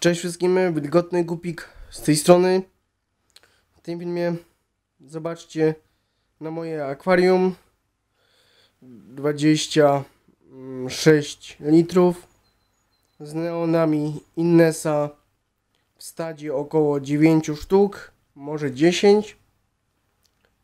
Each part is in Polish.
Cześć wszystkim, wygodny gupik z tej strony. W tym filmie zobaczcie na moje akwarium 26 litrów z neonami Innesa w stadzie około 9 sztuk, może 10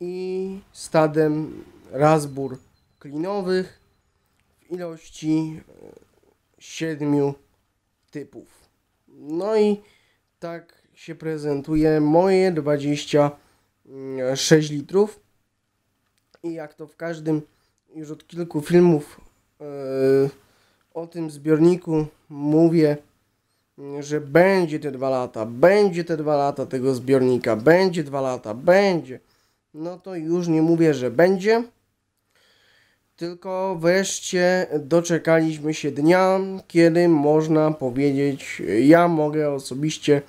i stadem razbór klinowych w ilości 7 e, typów. No i tak się prezentuje moje 26 litrów. I jak to w każdym już od kilku filmów yy, o tym zbiorniku mówię, że będzie te dwa lata, będzie te dwa lata tego zbiornika, będzie dwa lata, będzie. No to już nie mówię, że będzie, tylko wreszcie doczekaliśmy się dnia, kiedy można powiedzieć, ja mogę osobiście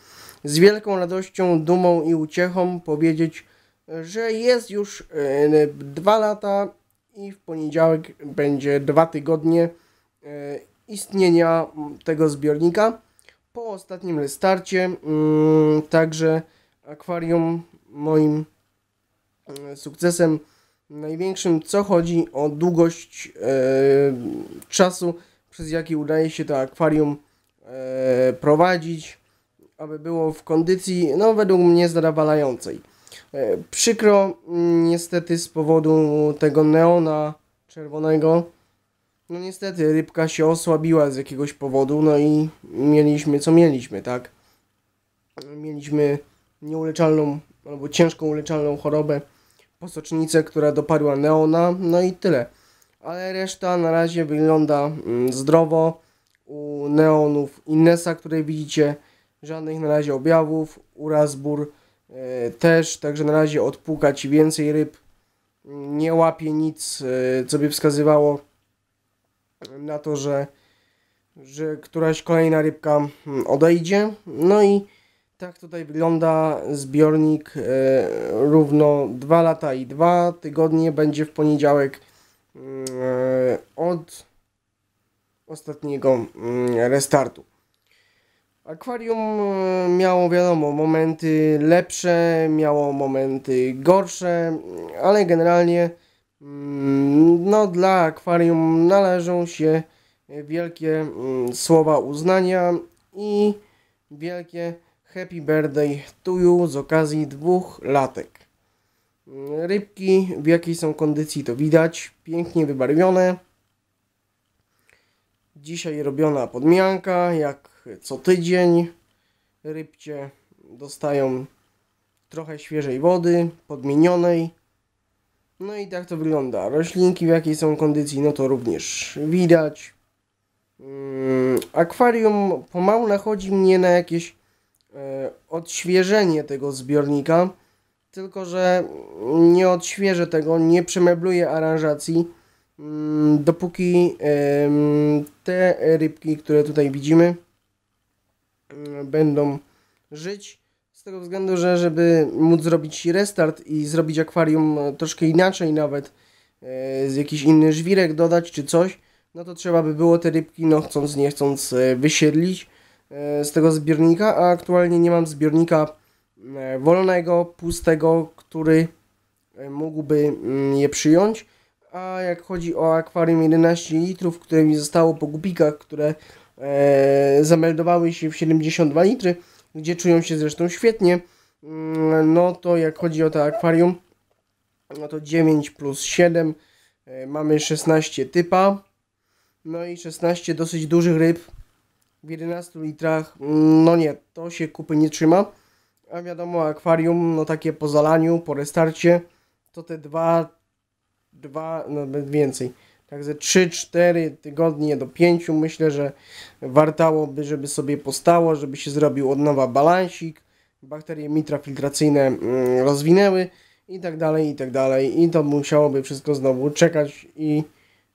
z wielką radością, dumą i uciechą powiedzieć, że jest już e, dwa lata i w poniedziałek będzie dwa tygodnie e, istnienia tego zbiornika po ostatnim restarcie. Mm, także akwarium moim e, sukcesem największym, co chodzi o długość e, czasu, przez jaki udaje się to akwarium e, prowadzić, aby było w kondycji, no według mnie zadowalającej. E, przykro niestety z powodu tego neona czerwonego, no niestety rybka się osłabiła z jakiegoś powodu, no i mieliśmy co mieliśmy, tak? Mieliśmy nieuleczalną albo ciężką uleczalną chorobę posocznicę, która doparła Neona, no i tyle. Ale reszta na razie wygląda mm, zdrowo. U Neonów Innesa, której widzicie, żadnych na razie objawów. U Razbur e, też, także na razie odpukać więcej ryb. Nie łapie nic, e, co by wskazywało na to, że, że któraś kolejna rybka mm, odejdzie. No i tak tutaj wygląda zbiornik e, równo 2 lata i 2 tygodnie będzie w poniedziałek mm, e, od ostatniego mm, restartu. Akwarium e, miało, wiadomo, momenty lepsze, miało momenty gorsze, ale generalnie mm, no, dla akwarium należą się wielkie słowa uznania i wielkie Happy Birthday to you z okazji dwóch latek. Rybki w jakiej są kondycji to widać, pięknie wybarwione. Dzisiaj robiona podmianka, jak co tydzień. Rybcie dostają trochę świeżej wody, podmienionej. No i tak to wygląda. Roślinki w jakiej są kondycji, no to również widać. Mm, akwarium pomału nachodzi mnie na jakieś E, odświeżenie tego zbiornika, tylko że nie odświeżę tego, nie przemebluję aranżacji, mm, dopóki te rybki, które tutaj widzimy, mm, będą żyć. Z tego względu, że żeby móc zrobić restart i zrobić akwarium troszkę inaczej nawet, e, z jakiś inny żwirek dodać czy coś, no to trzeba by było te rybki no chcąc nie chcąc e, wysiedlić E, z tego zbiornika, a aktualnie nie mam zbiornika e, wolnego, pustego, który e, mógłby mm, je przyjąć. A jak chodzi o akwarium 11 litrów, które mi zostało po gubikach, które zameldowały się w 72 litry, gdzie czują się zresztą świetnie, mm, no to jak chodzi o to akwarium, no to 9 plus 7 mamy 16 typa, no i 16 dosyć dużych ryb, w 11 litrach, mm, no nie, to się kupy nie trzyma. A wiadomo, akwarium, no takie po zalaniu, po restarcie, to te dwa, dwa, nawet no więcej. Także 3-4 tygodnie do 5 myślę, że wartałoby, żeby sobie postało, żeby się zrobił od nowa balansik, bakterie filtracyjne mm, rozwinęły i tak dalej, i tak dalej. I to musiałoby wszystko znowu czekać i,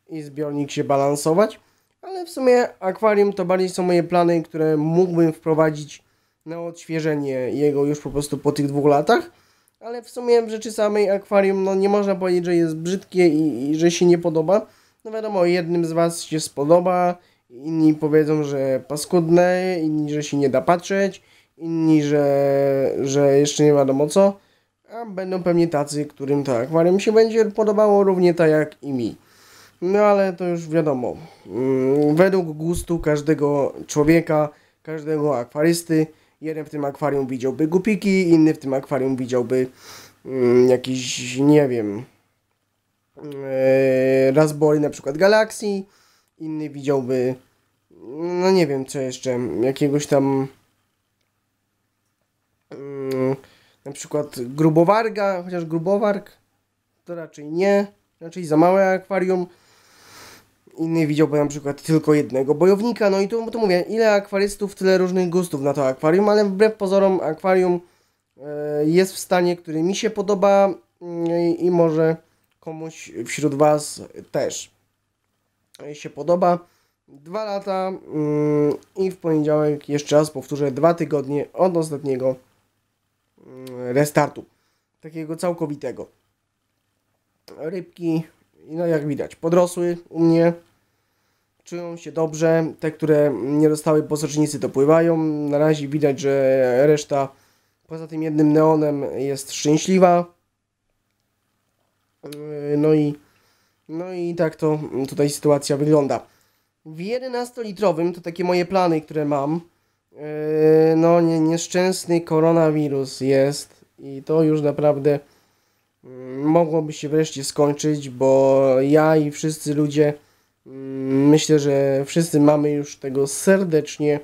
i zbiornik się balansować ale w sumie akwarium to bardziej są moje plany, które mógłbym wprowadzić na odświeżenie jego już po prostu po tych dwóch latach. Ale w sumie w rzeczy samej akwarium no nie można powiedzieć, że jest brzydkie i, i że się nie podoba. No wiadomo, jednym z Was się spodoba, inni powiedzą, że paskudne, inni, że się nie da patrzeć, inni, że, że jeszcze nie wiadomo co. A będą pewnie tacy, którym to akwarium się będzie podobało równie tak jak i mi. No ale to już wiadomo. Mm, według gustu każdego człowieka, każdego akwarysty, jeden w tym akwarium widziałby gupiki, inny w tym akwarium widziałby mm, jakiś, nie wiem, e, Raspberry na przykład galaksji, inny widziałby, no nie wiem co jeszcze, jakiegoś tam mm, na przykład grubowarga, chociaż grubowarg to raczej nie, raczej za małe akwarium inny widziałby na przykład tylko jednego bojownika, no i tu, tu mówię, ile akwarystów, tyle różnych gustów na to akwarium, ale wbrew pozorom akwarium e, jest w stanie, który mi się podoba mm, i może komuś wśród Was też się podoba. Dwa lata mm, i w poniedziałek jeszcze raz powtórzę, dwa tygodnie od ostatniego mm, restartu, takiego całkowitego. Rybki i no jak widać, podrosły u mnie, czują się dobrze, te, które nie dostały posocznicy dopływają, na razie widać, że reszta poza tym jednym neonem jest szczęśliwa, yy, no i, no i tak to tutaj sytuacja wygląda. W 11-litrowym to takie moje plany, które mam. Yy, no, nie, nieszczęsny koronawirus jest i to już naprawdę Mm, mogłoby się wreszcie skończyć, bo ja i wszyscy ludzie, mm, myślę, że wszyscy mamy już tego serdecznie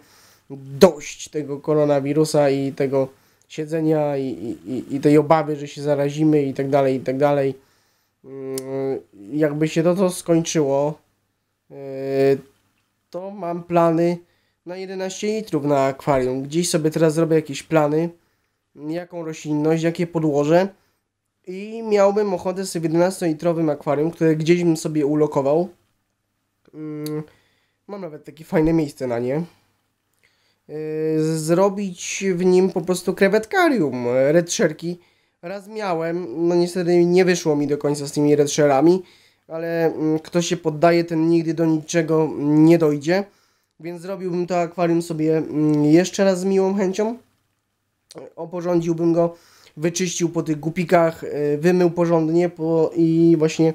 dość, tego koronawirusa i tego siedzenia i, i, i tej obawy, że się zarazimy i tak dalej, i tak dalej. Mm, jakby się to, to skończyło, e, to mam plany na 11 litrów na akwarium. Gdzieś sobie teraz zrobię jakieś plany, jaką roślinność, jakie podłoże i miałbym ochotę w 11-litrowym akwarium, które gdzieś bym sobie ulokował. Mm, mam nawet takie fajne miejsce na nie. Y, zrobić w nim po prostu krewetkarium, e, redszerki. Raz miałem, no niestety nie wyszło mi do końca z tymi redszerami, ale mm, kto się poddaje, ten nigdy do niczego nie dojdzie. Więc zrobiłbym to akwarium sobie mm, jeszcze raz z miłą chęcią. E, oporządziłbym go wyczyścił po tych gupikach, e, wymył porządnie po, i właśnie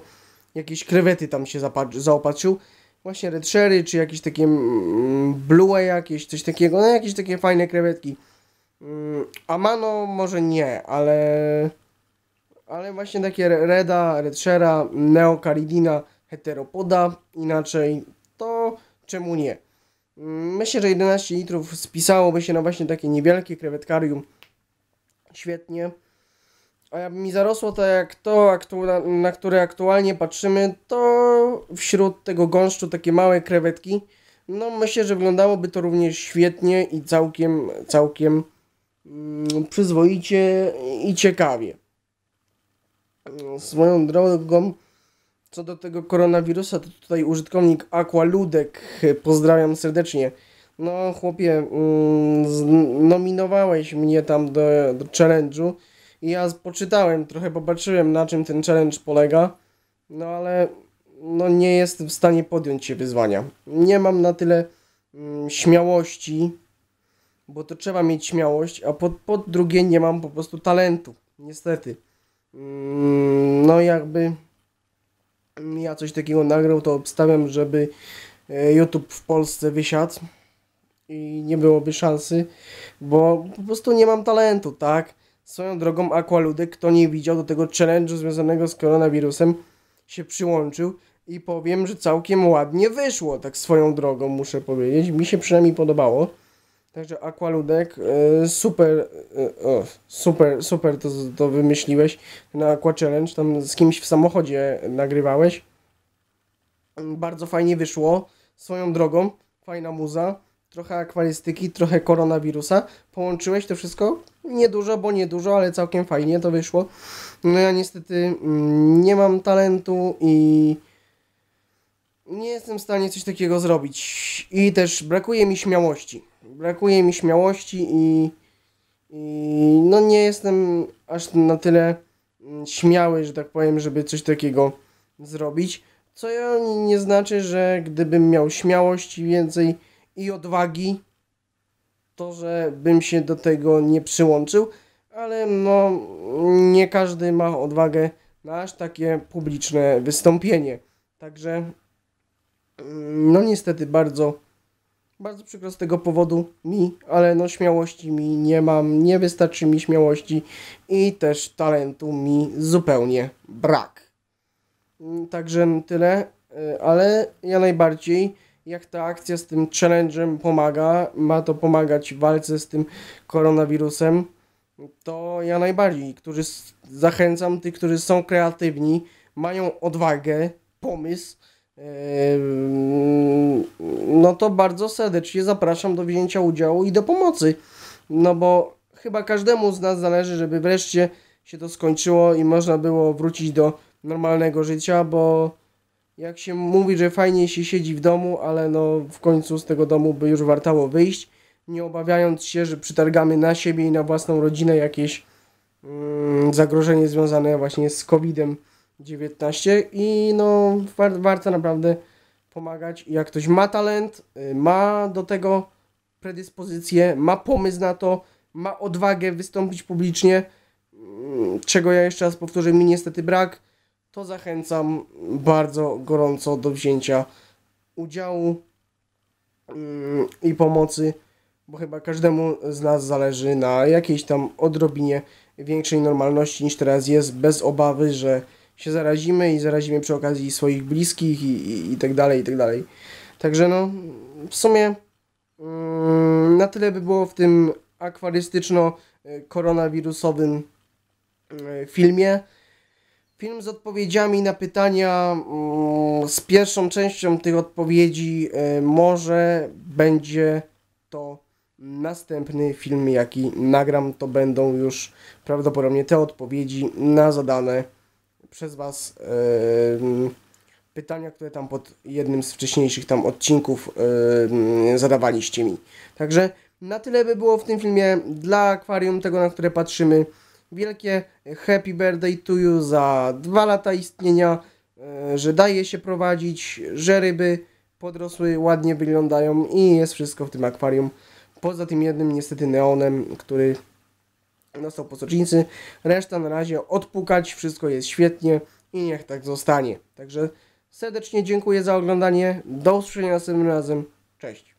jakieś krewety tam się zaopatrzył. Właśnie red sherry, czy jakieś takie mm, blue jakieś, coś takiego, no jakieś takie fajne krewetki. Mm, Amano może nie, ale ale właśnie takie reda, red neocaridina, heteropoda, inaczej to czemu nie? Mm, myślę, że 11 litrów spisałoby się na właśnie takie niewielkie krewetkarium świetnie. A jakby mi zarosło to jak to, na które aktualnie patrzymy, to wśród tego gąszczu takie małe krewetki. No myślę, że wyglądałoby to również świetnie i całkiem, całkiem mm, przyzwoicie i ciekawie. Swoją drogą, co do tego koronawirusa, to tutaj użytkownik Aqualudek, pozdrawiam serdecznie, no chłopie, mm, nominowałeś mnie tam do, do challenge'u i ja poczytałem trochę, popatrzyłem na czym ten challenge polega, no ale no nie jestem w stanie podjąć się wyzwania. Nie mam na tyle mm, śmiałości, bo to trzeba mieć śmiałość, a pod, pod drugie nie mam po prostu talentu, niestety. Mm, no jakby mm, ja coś takiego nagrał, to obstawiam, żeby e, YouTube w Polsce wysiadł i nie byłoby szansy, bo po prostu nie mam talentu, tak? Swoją drogą Aqualudek, kto nie widział do tego challenge'u związanego z koronawirusem, się przyłączył i powiem, że całkiem ładnie wyszło, tak swoją drogą muszę powiedzieć. Mi się przynajmniej podobało. Także Aqualudek, e, super, e, super, super to, to wymyśliłeś na Aqua Challenge, tam z kimś w samochodzie nagrywałeś. Bardzo fajnie wyszło, swoją drogą, fajna muza trochę akwarystyki, trochę koronawirusa. Połączyłeś to wszystko? Niedużo, bo niedużo, ale całkiem fajnie to wyszło. No ja niestety mm, nie mam talentu i nie jestem w stanie coś takiego zrobić. I też brakuje mi śmiałości. Brakuje mi śmiałości i, i no nie jestem aż na tyle mm, śmiały, że tak powiem, żeby coś takiego zrobić. Co ja nie znaczy, że gdybym miał śmiałości więcej i odwagi to, że bym się do tego nie przyłączył, ale no nie każdy ma odwagę na aż takie publiczne wystąpienie. Także mm, no niestety bardzo bardzo przykro z tego powodu mi, ale no śmiałości mi nie mam, nie wystarczy mi śmiałości i też talentu mi zupełnie brak. Mm, także tyle, y, ale ja najbardziej jak ta akcja z tym challenge'em pomaga, ma to pomagać w walce z tym koronawirusem, to ja najbardziej, którzy zachęcam tych, którzy są kreatywni, mają odwagę, pomysł, no to bardzo serdecznie zapraszam do wzięcia udziału i do pomocy. No bo chyba każdemu z nas zależy, żeby wreszcie się to skończyło i można było wrócić do normalnego życia, bo jak się mówi, że fajnie się siedzi w domu, ale no w końcu z tego domu by już wartało wyjść, nie obawiając się, że przytargamy na siebie i na własną rodzinę jakieś mm, zagrożenie związane właśnie z COVID-19 i no war warto naprawdę pomagać. Jak ktoś ma talent, y, ma do tego predyspozycję, ma pomysł na to, ma odwagę wystąpić publicznie, mm, czego ja jeszcze raz powtórzę, mi niestety brak, to zachęcam bardzo gorąco do wzięcia udziału mm, i pomocy, bo chyba każdemu z nas zależy na jakiejś tam odrobinie większej normalności niż teraz jest, bez obawy, że się zarazimy i zarazimy przy okazji swoich bliskich i, i, i tak dalej, i tak dalej. Także no, w sumie mm, na tyle by było w tym akwarystyczno-koronawirusowym e, e, filmie. Film z odpowiedziami na pytania mm, z pierwszą częścią tych odpowiedzi e, może będzie to następny film, jaki nagram, to będą już prawdopodobnie te odpowiedzi na zadane przez Was e, mm, pytania, które tam pod jednym z wcześniejszych tam odcinków e, mm, zadawaliście mi. Także na tyle by było w tym filmie dla akwarium, tego na które patrzymy wielkie e, happy birthday to you za dwa lata istnienia, e, że daje się prowadzić, że ryby podrosły, ładnie wyglądają i jest wszystko w tym akwarium. Poza tym jednym niestety neonem, który dostał po socznicy. Reszta na razie odpukać, wszystko jest świetnie i niech tak zostanie. Także serdecznie dziękuję za oglądanie. Do usłyszenia następnym razem. Cześć.